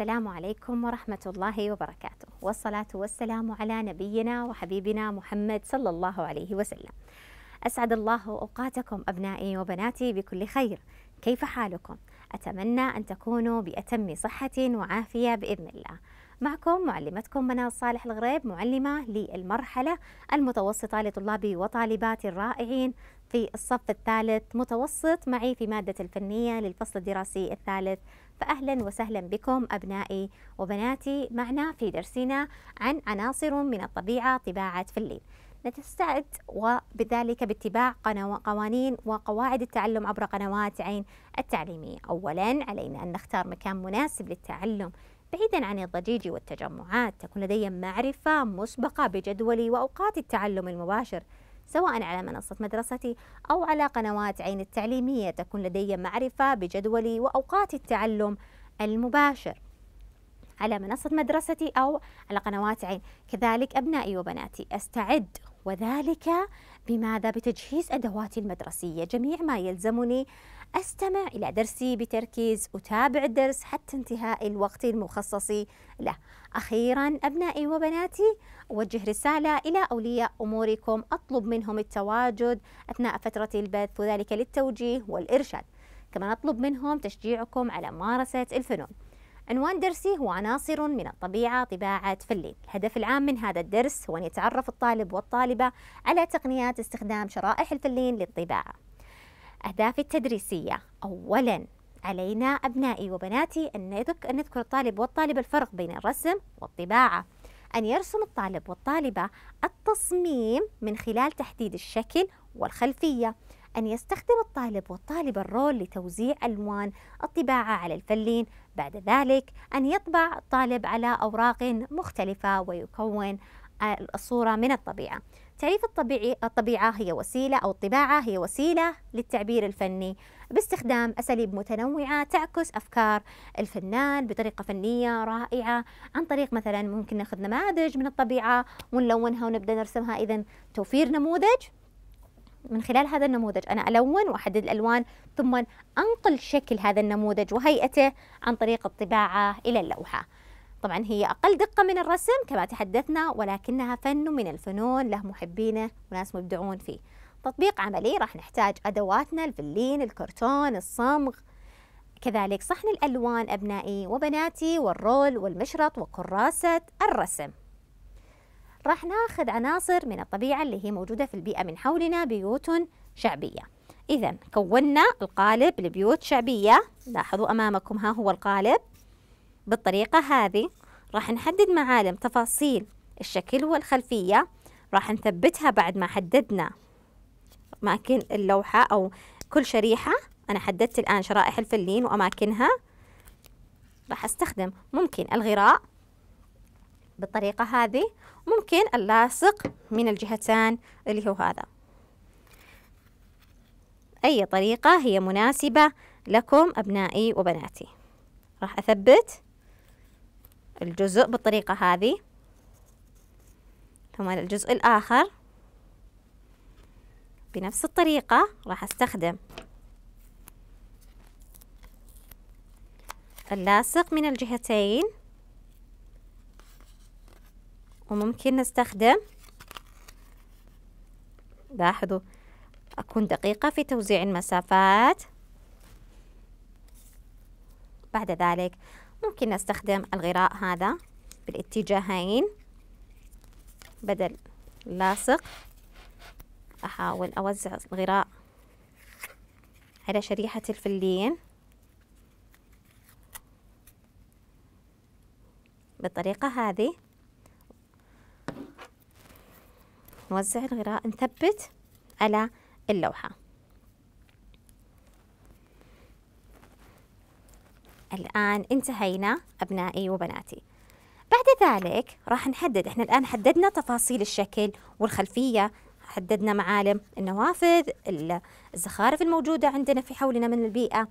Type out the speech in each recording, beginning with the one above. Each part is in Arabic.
السلام عليكم ورحمة الله وبركاته والصلاة والسلام على نبينا وحبيبنا محمد صلى الله عليه وسلم أسعد الله أوقاتكم أبنائي وبناتي بكل خير كيف حالكم؟ أتمنى أن تكونوا بأتم صحة وعافية بإذن الله معكم معلمتكم منال صالح الغريب معلمة للمرحلة المتوسطة لطلابي وطالباتي الرائعين في الصف الثالث متوسط معي في مادة الفنية للفصل الدراسي الثالث فأهلا وسهلا بكم أبنائي وبناتي معنا في درسنا عن عناصر من الطبيعة طباعة فلين نستعد وبذلك باتباع قوانين وقواعد التعلم عبر قنوات عين التعليمية أولا علينا أن نختار مكان مناسب للتعلم بعيدا عن الضجيج والتجمعات تكون لدي معرفة مسبقة بجدولي وأوقات التعلم المباشر سواء على منصة مدرستي أو على قنوات عين التعليمية تكون لدي معرفة بجدولي وأوقات التعلم المباشر على منصة مدرستي أو على قنوات عين كذلك أبنائي وبناتي أستعد وذلك بماذا؟ بتجهيز أدواتي المدرسية جميع ما يلزمني أستمع إلى درسي بتركيز أتابع الدرس حتى انتهاء الوقت المخصص له أخيرا أبنائي وبناتي أوجه رسالة إلى أولياء أموركم أطلب منهم التواجد أثناء فترة البث وذلك للتوجيه والإرشاد كما نطلب منهم تشجيعكم على ممارسة الفنون عنوان درسي هو عناصر من الطبيعة طباعة فلين الهدف العام من هذا الدرس هو أن يتعرف الطالب والطالبة على تقنيات استخدام شرائح الفلين للطباعة أهدافي التدريسية أولاً علينا أبنائي وبناتي أن نذكر الطالب والطالبة الفرق بين الرسم والطباعة أن يرسم الطالب والطالبة التصميم من خلال تحديد الشكل والخلفية أن يستخدم الطالب والطالبة الرول لتوزيع ألوان الطباعة على الفلين بعد ذلك أن يطبع الطالب على أوراق مختلفة ويكون الصورة من الطبيعة تعريف الطبيعي الطبيعة هي وسيلة أو الطباعة هي وسيلة للتعبير الفني باستخدام أساليب متنوعة تعكس أفكار الفنان بطريقة فنية رائعة عن طريق مثلا ممكن ناخذ نماذج من الطبيعة ونلونها ونبدأ نرسمها إذا توفير نموذج من خلال هذا النموذج أنا ألون وأحدد الألوان ثم أنقل شكل هذا النموذج وهيئته عن طريق الطباعة إلى اللوحة طبعا هي أقل دقة من الرسم كما تحدثنا ولكنها فن من الفنون له محبينه وناس مبدعون فيه تطبيق عملي راح نحتاج أدواتنا الفلين الكرتون الصمغ كذلك صحن الألوان أبنائي وبناتي والرول والمشرط وكراسة الرسم راح ناخذ عناصر من الطبيعة اللي هي موجودة في البيئة من حولنا بيوت شعبية إذا كونا القالب لبيوت شعبية لاحظوا أمامكم ها هو القالب بالطريقة هذه راح نحدد معالم تفاصيل الشكل والخلفية راح نثبتها بعد ما حددنا أماكن اللوحة أو كل شريحة أنا حددت الآن شرائح الفلين وأماكنها راح أستخدم ممكن الغراء بالطريقة هذه ممكن اللاصق من الجهتان اللي هو هذا أي طريقة هي مناسبة لكم أبنائي وبناتي راح أثبت الجزء بالطريقة هذه ثم الجزء الآخر بنفس الطريقة راح أستخدم اللاصق من الجهتين وممكن نستخدم لاحظوا أكون دقيقة في توزيع المسافات بعد ذلك ممكن نستخدم الغراء هذا بالاتجاهين بدل لاصق أحاول أوزع الغراء على شريحة الفلين بالطريقة هذه نوزع الغراء نثبت على اللوحة الآن انتهينا أبنائي وبناتي بعد ذلك راح نحدد احنا الآن حددنا تفاصيل الشكل والخلفية حددنا معالم النوافذ الزخارف الموجودة عندنا في حولنا من البيئة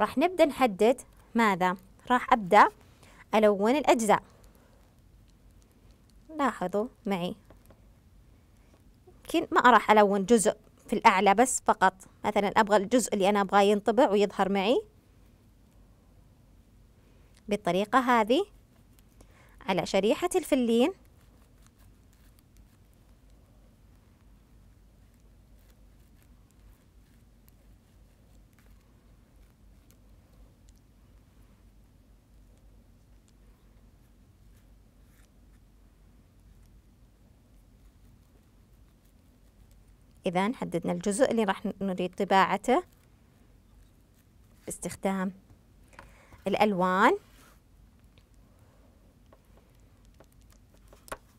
راح نبدأ نحدد ماذا راح أبدأ ألون الأجزاء لاحظوا معي يمكن ما راح ألون جزء في الأعلى بس فقط مثلا أبغى الجزء اللي أنا أبغاه ينطبع ويظهر معي بالطريقة هذه على شريحة الفلين إذا حددنا الجزء اللي راح نريد طباعته باستخدام الألوان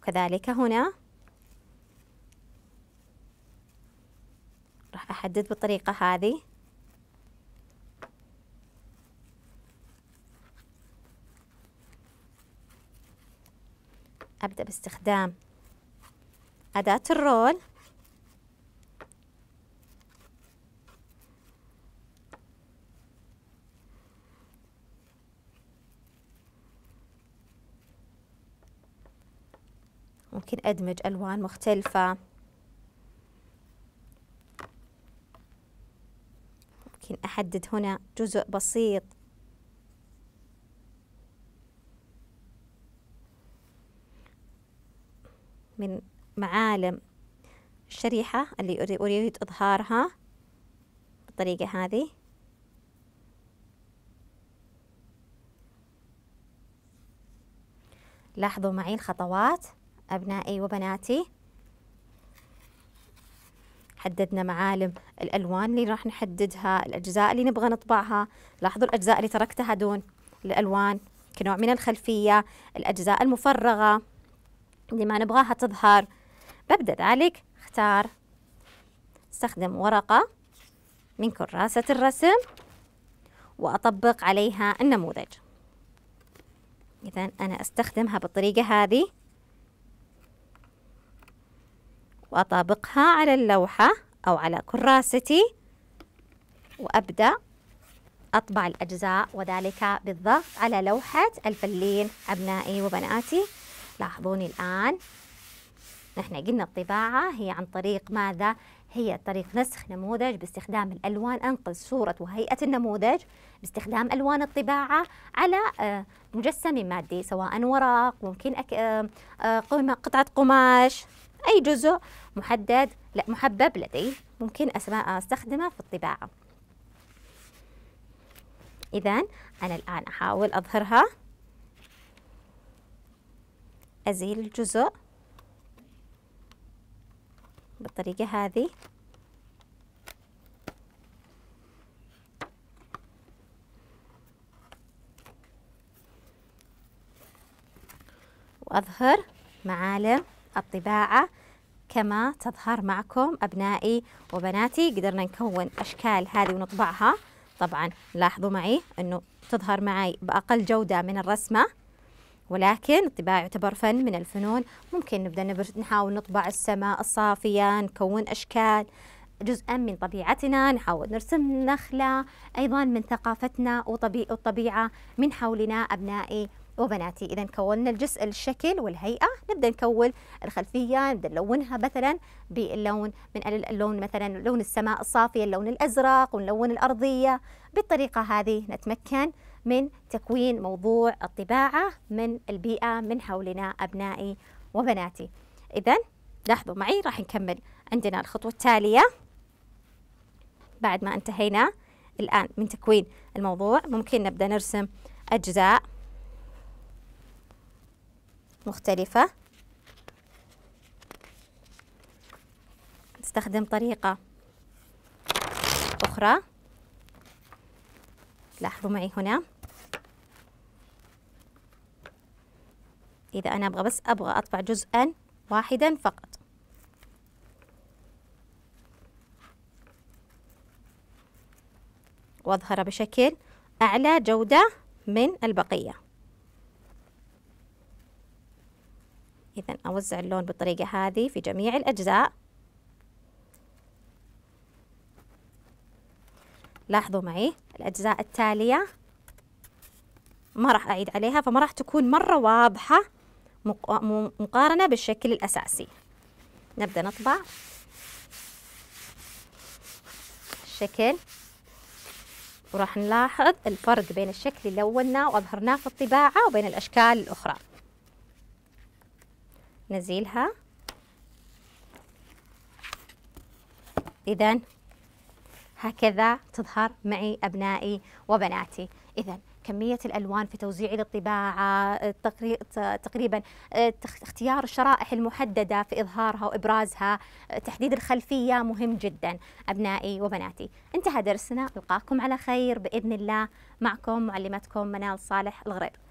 وكذلك هنا راح أحدد بالطريقة هذه أبدأ باستخدام أداة الرول ممكن أدمج ألوان مختلفة ممكن أحدد هنا جزء بسيط من معالم الشريحة اللي أريد إظهارها بالطريقة هذه لاحظوا معي الخطوات أبنائي وبناتي حددنا معالم الألوان اللي راح نحددها الأجزاء اللي نبغى نطبعها لاحظوا الأجزاء اللي تركتها دون الألوان كنوع من الخلفية الأجزاء المفرغة اللي ما نبغاها تظهر ببدأ ذلك اختار استخدم ورقة من كراسة الرسم وأطبق عليها النموذج إذا أنا أستخدمها بالطريقة هذه وأطابقها على اللوحة أو على كراستي وأبدأ أطبع الأجزاء وذلك بالضغط على لوحة الفلين أبنائي وبناتي لاحظوني الآن نحن قلنا الطباعة هي عن طريق ماذا؟ هي طريق نسخ نموذج باستخدام الألوان أنقذ صورة وهيئة النموذج باستخدام ألوان الطباعة على آه، مجسم مادي سواء ورق ممكن آه، آه، قطعة قماش أي جزء محدد لا محبب لدي ممكن أستخدمه في الطباعة إذا أنا الآن أحاول أظهرها أزيل الجزء بالطريقة هذه وأظهر معالم الطباعة كما تظهر معكم أبنائي وبناتي قدرنا نكون أشكال هذه ونطبعها طبعا لاحظوا معي أنه تظهر معي بأقل جودة من الرسمة ولكن الطباعة يعتبر فن من الفنون ممكن نبدأ نحاول نطبع السماء الصافية نكون أشكال جزءا من طبيعتنا نحاول نرسم نخلة أيضا من ثقافتنا وطبيعة من حولنا أبنائي وبناتي إذا كوننا الجزء الشكل والهيئة نبدأ نكون الخلفية نبدأ نلونها مثلا باللون من اللون مثلا لون السماء الصافية اللون الأزرق ونلون الأرضية بالطريقة هذه نتمكن من تكوين موضوع الطباعة من البيئة من حولنا أبنائي وبناتي إذا لاحظوا معي راح نكمل عندنا الخطوة التالية بعد ما انتهينا الآن من تكوين الموضوع ممكن نبدأ نرسم أجزاء مختلفة نستخدم طريقة أخرى لاحظوا معي هنا إذا أنا أبغى بس أبغى أطبع جزءا واحدا فقط وأظهره بشكل أعلى جودة من البقية إذا أوزع اللون بالطريقة هذه في جميع الأجزاء لاحظوا معي الأجزاء التالية ما راح أعيد عليها فما راح تكون مرة واضحة مقارنة بالشكل الأساسي نبدأ نطبع الشكل وراح نلاحظ الفرق بين الشكل اللي لوناه وأظهرناه في الطباعة وبين الأشكال الأخرى نزيلها إذا هكذا تظهر معي أبنائي وبناتي إذا كمية الألوان في توزيع الطباعة آه، تقريبا آه، اختيار الشرائح المحددة في إظهارها وإبرازها آه، تحديد الخلفية مهم جدا أبنائي وبناتي انتهى درسنا ألقاكم على خير بإذن الله معكم معلمتكم منال صالح الغريب